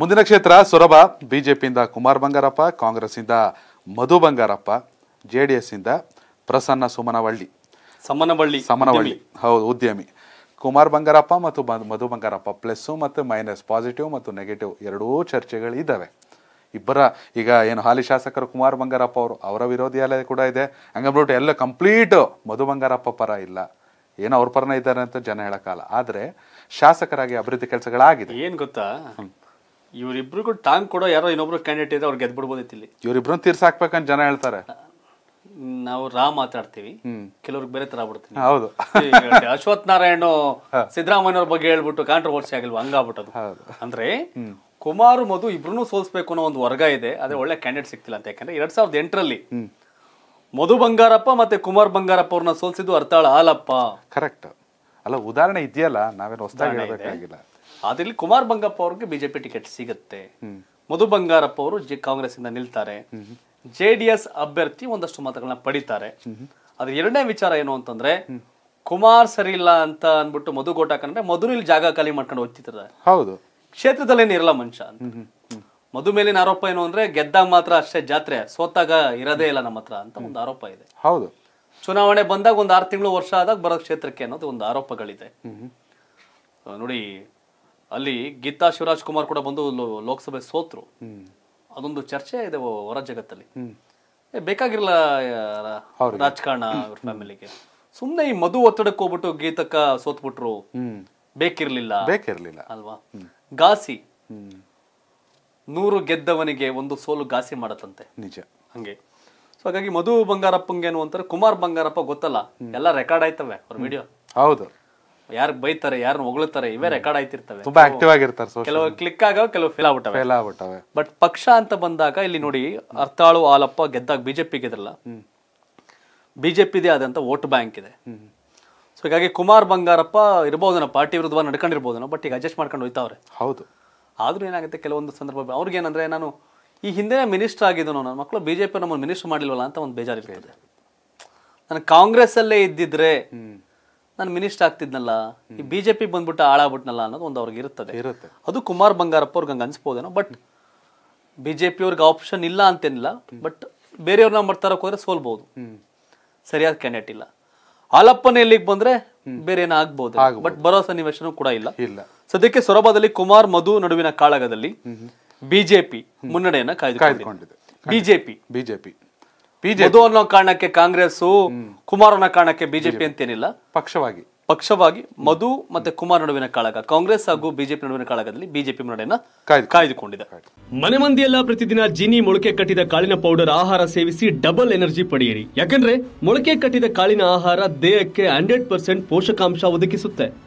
ಮುಂದಿನ ಕ್ಷೇತ್ರ ಸೊರಬ ಬಿಜೆಪಿಯಿಂದ ಕುಮಾರ್ ಬಂಗಾರಪ್ಪ ಕಾಂಗ್ರೆಸ್ಸಿಂದ Madhu Bangarappa J D S ಇಂದ ಪ್ರಸನ್ನ ಸುಮನವಳ್ಳಿ ಸಮನವಳ್ಳಿ ಸಮನವಳ್ಳಿ ಹೌದು ಉದ್ಯಮಿ ಕುಮಾರ್ ಬಂಗಾರಪ್ಪ ಮತ್ತು ಮಧು ಬಂಗಾರಪ್ಪ ಪ್ಲಸ್ಸು ಮತ್ತು ಮೈನಸ್ ಪಾಸಿಟಿವ್ ಮತ್ತು ನೆಗೆಟಿವ್ ಎರಡೂ ಚರ್ಚೆಗಳು ಇದ್ದಾವೆ ಇಬ್ಬರ ಈಗ ಏನು ಹಾಲಿ ಶಾಸಕರು ಕುಮಾರ್ ಬಂಗಾರಪ್ಪ ಅವರು ಅವರ ವಿರೋಧಿಯಾಲಯ ಕೂಡ ಇದೆ ಹಂಗಂದ್ಬಿಟ್ಟು ಎಲ್ಲ ಕಂಪ್ಲೀಟ್ ಮಧು ಬಂಗಾರಪ್ಪ ಪರ ಇಲ್ಲ ಏನೋ ಅವ್ರ ಪರನೇ ಇದ್ದಾರೆ ಅಂತ ಜನ ಹೇಳಕ್ಕಲ್ಲ ಆದರೆ ಶಾಸಕರಾಗಿ ಅಭಿವೃದ್ಧಿ ಕೆಲಸಗಳಾಗಿದೆ ಏನು ಗೊತ್ತಾ ಇವರಿಬ್ರಿಗೂ ಟಾಂಗ್ ಕೊಡೋ ಯಾರೋ ಇನ್ನೊಬ್ರು ಕ್ಯಾಂಡಿಡೇಟ್ ಇದೆ ಅವ್ರು ಗೆದ್ಬಿಡ್ಬೋದಿತ್ತು ಇಲ್ಲಿ ಇವರಿಬ್ರು ತೀರ್ಸಾಕ್ಬೇಕಂತ ಜನ ಹೇಳ್ತಾರೆ ನಾವು ರಾ ಮಾತಾಡ್ತೀವಿ ಕೆಲವ್ರಿಗೆ ಬೇರೆ ತರ ಆಗ್ಬಿಡ್ತೀನಿ ಹೌದು ಅಶ್ವಥ್ ನಾರಾಯಣ ಸಿದ್ದರಾಮಯ್ಯ ಅವ್ರ ಬಗ್ಗೆ ಹೇಳ್ಬಿಟ್ಟು ಕಾಂಟ್ರವರ್ಸಿ ಆಗಿಲ್ವಾ ಹಂಗಾಗ್ಬಿಟ್ಟದು ಅಂದ್ರೆ ಕುಮಾರ್ ಮಧು ಇಬ್ರು ಸೋಲ್ಸ್ಬೇಕು ಅನ್ನೋ ಒಂದು ವರ್ಗ ಇದೆ ಅದೇ ಒಳ್ಳೆ ಕ್ಯಾಂಡಿಡೇಟ್ ಸಿಕ್ತಿಲ್ಲ ಅಂತ ಯಾಕಂದ್ರೆ ಎರಡ್ ಸಾವಿರದ ಎಂಟರಲ್ಲಿ ಮಧು ಬಂಗಾರಪ್ಪ ಮತ್ತೆ ಕುಮಾರ್ ಬಂಗಾರಪ್ಪ ಅವ್ರನ್ನ ಸೋಲ್ಸಿದ್ದು ಅರ್ಥಾಳ ಹಾಲಪ್ಪ ಕರೆಕ್ಟ್ ಅಲ್ಲ ಉದಾಹರಣೆ ಇದೆಯಲ್ಲ ನಾವೇನು ಹೊಸದಾಗಿ ಹೇಳಬೇಕಾಗಿಲ್ಲ ಕುಮಾರ್ ಬಂಗಪ್ಪ ಅವ್ರಿಗೆ ಬಿಜೆಪಿ ಟಿಕೆಟ್ ಸಿಗುತ್ತೆ ಮಧು ಬಂಗಾರಪ್ಪ ಅವರು ಕಾಂಗ್ರೆಸ್ ಇಂದ ನಿಲ್ತಾರೆ ಜೆ ಡಿ ಎಸ್ ಅಭ್ಯರ್ಥಿ ಒಂದಷ್ಟು ಮತಗಳನ್ನ ಪಡಿತಾರೆ ಅದ್ರ ಎರಡನೇ ವಿಚಾರ ಏನು ಅಂತಂದ್ರೆ ಕುಮಾರ್ ಸರಿ ಇಲ್ಲ ಅಂತ ಅಂದ್ಬಿಟ್ಟು ಮಧು ಗೋಟ್ ಹಾಕೊಂಡ್ರೆ ಇಲ್ಲಿ ಜಾಗ ಖಾಲಿ ಮಾಡ್ಕೊಂಡು ಹೋಗ್ತಿದ್ದಾರೆ ಹೌದು ಕ್ಷೇತ್ರದಲ್ಲೇನು ಇರಲ್ಲ ಮನುಷ್ಯ ಮಧು ಮೇಲಿನ ಆರೋಪ ಏನು ಅಂದ್ರೆ ಗೆದ್ದಾಗ ಮಾತ್ರ ಅಷ್ಟೇ ಜಾತ್ರೆ ಸೋತಾಗ ಇರದೇ ಇಲ್ಲ ನಮ್ಮ ಹತ್ರ ಅಂತ ಒಂದು ಆರೋಪ ಇದೆ ಹೌದು ಚುನಾವಣೆ ಬಂದಾಗ ಒಂದು ಆರು ತಿಂಗಳು ವರ್ಷ ಆದಾಗ ಬರೋ ಕ್ಷೇತ್ರಕ್ಕೆ ಅನ್ನೋದು ಒಂದು ಆರೋಪಗಳಿದೆ ನೋಡಿ ಅಲ್ಲಿ ಗೀತಾ ಶಿವರಾಜ್ ಕುಮಾರ್ ಕೂಡ ಬಂದು ಲೋಕಸಭೆ ಸೋತ್ರು ಅದೊಂದು ಚರ್ಚೆ ಇದೆ ಹೊರ ಜಗತ್ತಲ್ಲಿ ಬೇಕಾಗಿರಲ್ಲ ರಾಜಕಾರಣ ಫ್ಯಾಮಿಲಿಗೆ ಸುಮ್ನೆ ಈ ಮಧು ಒತ್ತಡಕ್ಕೆ ಹೋಗ್ಬಿಟ್ಟು ಗೀತಕ್ಕ ಸೋತ್ಬಿಟ್ರು ಬೇಕಿರ್ಲಿಲ್ಲ ಬೇಕಿರ್ಲಿಲ್ಲ ಅಲ್ವಾ ಗಾಸಿ ನೂರು ಗೆದ್ದವನಿಗೆ ಒಂದು ಸೋಲು ಗಾಸಿ ಮಾಡತ್ತಂತೆ ನಿಜ ಹಂಗೆ ಸೊ ಹಾಗಾಗಿ ಮಧು ಏನು ಅಂತಾರೆ ಕುಮಾರ್ ಬಂಗಾರಪ್ಪ ಗೊತ್ತಲ್ಲ ಎಲ್ಲ ರೆಕಾರ್ಡ್ ಆಯ್ತವೆ ಅವ್ರ ವಿಡಿಯೋ ಹೌದು ಯಾರು ಬೈತಾರೆ ಯಾರು ಹೊಗಳುತ್ತಾರೆ ಇವೇ ರೆಕಾರ್ಡ್ ಆಯ್ತಿರ್ತವೆ ತುಂಬಾ ಆಕ್ಟಿವ್ ಆಗಿರ್ತಾರೆ ಕೆಲವು ಕ್ಲಿಕ್ ಆಗೋ ಕೆಲವು ಫೇಲ್ ಆಗ್ಬಿಟ್ಟವೆ ಫೇಲ್ ಆಗ್ಬಿಟ್ಟವೆ ಬಟ್ ಪಕ್ಷ ಅಂತ ಬಂದಾಗ ಇಲ್ಲಿ ನೋಡಿ ಅರ್ಥಾಳು ಆಲಪ್ಪ ಗೆದ್ದಾಗ ಬಿಜೆಪಿ ಗೆದ್ರಲ್ಲ ಬಿಜೆಪಿದೇ ಆದಂತ ವೋಟ್ ಬ್ಯಾಂಕ್ ಇದೆ ಸೊ ಹೀಗಾಗಿ ಕುಮಾರ್ ಬಂಗಾರಪ್ಪ ಇರ್ಬೋದನ ಪಾರ್ಟಿ ವಿರುದ್ಧ ನಡ್ಕೊಂಡಿರ್ಬೋದನ ಬಟ್ ಈಗ ಅಡ್ಜಸ್ಟ್ ಮಾಡ್ಕೊಂಡು ಹೋಯ್ತಾವ್ರೆ ಹೌದು ಆದ್ರೂ ಏನಾಗುತ್ತೆ ಕೆಲವೊಂದು ಸಂದರ್ಭ ಅವ್ರಿಗೆ ಏನಂದ್ರೆ ನಾನು ಈ ಹಿಂದೆ ಮಿನಿಸ್ಟರ್ ಆಗಿದ್ದು ನನ್ನ ಮಕ್ಕಳು ಬಿ ಜೆ ಪಿ ನಮ್ಮನ್ನು ಮಿನಿಸ್ಟರ್ ಮಾಡಿಲ್ವಲ್ಲ ಅಂತ ಒಂದು ಬೇಜಾರಿರ್ತದೆ ನಾನು ಅಲ್ಲೇ ಇದ್ದಿದ್ರೆ ನಾನು ಮಿನಿಸ್ಟರ್ ಆಗ್ತಿದ್ನಲ್ಲ ಈ ಬಿ ಜೆ ಪಿ ಬಂದ್ಬಿಟ್ಟು ಹಾಳಾಗ್ಬಿಟ್ನಲ್ಲ ಅನ್ನೋದು ಒಂದು ಅವ್ರಿಗೆ ಇರ್ತದೆ ಇರುತ್ತೆ ಅದು ಕುಮಾರ್ ಬಂಗಾರಪ್ಪ ಅವ್ರಿಗೆ ಹಂಗೆ ಅನ್ಸ್ಬೋದೇನೋ ಬಟ್ ಬಿಜೆಪಿ ಜೆ ಅವ್ರಿಗೆ ಆಪ್ಷನ್ ಇಲ್ಲ ಅಂತೇನಿಲ್ಲ ಬಟ್ ಬೇರೆಯವ್ರನ್ನ ಬರ್ತಾರಕ್ಕೆ ಹೋದ್ರೆ ಸೋಲ್ಬೋದು ಸರಿಯಾದ ಕ್ಯಾಂಡಿಡೇಟ್ ಇಲ್ಲ ಹಾಲಪ್ಪನ ಎಲ್ಲಿಗೆ ಬಂದ್ರೆ ಬೇರೆ ಏನೋ ಆಗ್ಬೋದು ಬಟ್ ಬರೋ ಸನ್ನಿವೇಶನೂ ಕೂಡ ಇಲ್ಲ ಸದ್ಯಕ್ಕೆ ಸೊರಬದಲ್ಲಿ ಕುಮಾರ್ ಮಧು ನಡುವಿನ ಕಾಳಗದಲ್ಲಿ ಬಿಜೆಪಿ ಮುನ್ನಡೆಯನ್ನ ಕಾಯ್ದುಕೊಂಡಿದೆ ಬಿಜೆಪಿ ಬಿಜೆಪಿ ಬಿಜೆಪಿ ಅನ್ನೋ ಕಾರಣಕ್ಕೆ ಕಾಂಗ್ರೆಸ್ ಕುಮಾರ್ ಅನ್ನೋ ಕಾರಣಕ್ಕೆ ಬಿಜೆಪಿ ಅಂತೇನಿಲ್ಲ ಪಕ್ಷವಾಗಿ ಪಕ್ಷವಾಗಿ ಮಧು ಮತ್ತೆ ಕುಮಾರ್ ನಡುವಿನ ಕಾಳಗ ಕಾಂಗ್ರೆಸ್ ಹಾಗೂ ಬಿಜೆಪಿ ನಡುವಿನ ಕಾಳಗದಲ್ಲಿ ಬಿಜೆಪಿ ಮುನ್ನಡೆಯನ್ನ ಕಾಯ್ದುಕೊಂಡಿದೆ ಮನೆ ಮಂದಿಯೆಲ್ಲ ಪ್ರತಿದಿನ ಜೀನಿ ಮೊಳಕೆ ಕಟ್ಟಿದ ಕಾಳಿನ ಪೌಡರ್ ಆಹಾರ ಸೇವಿಸಿ ಡಬಲ್ ಎನರ್ಜಿ ಪಡೆಯಿರಿ ಯಾಕಂದ್ರೆ ಮೊಳಕೆ ಕಟ್ಟಿದ ಕಾಳಿನ ಆಹಾರ ದೇಹಕ್ಕೆ ಹಂಡ್ರೆಡ್ ಪರ್ಸೆಂಟ್ ಪೋಷಕಾಂಶ ಒದಗಿಸುತ್ತೆ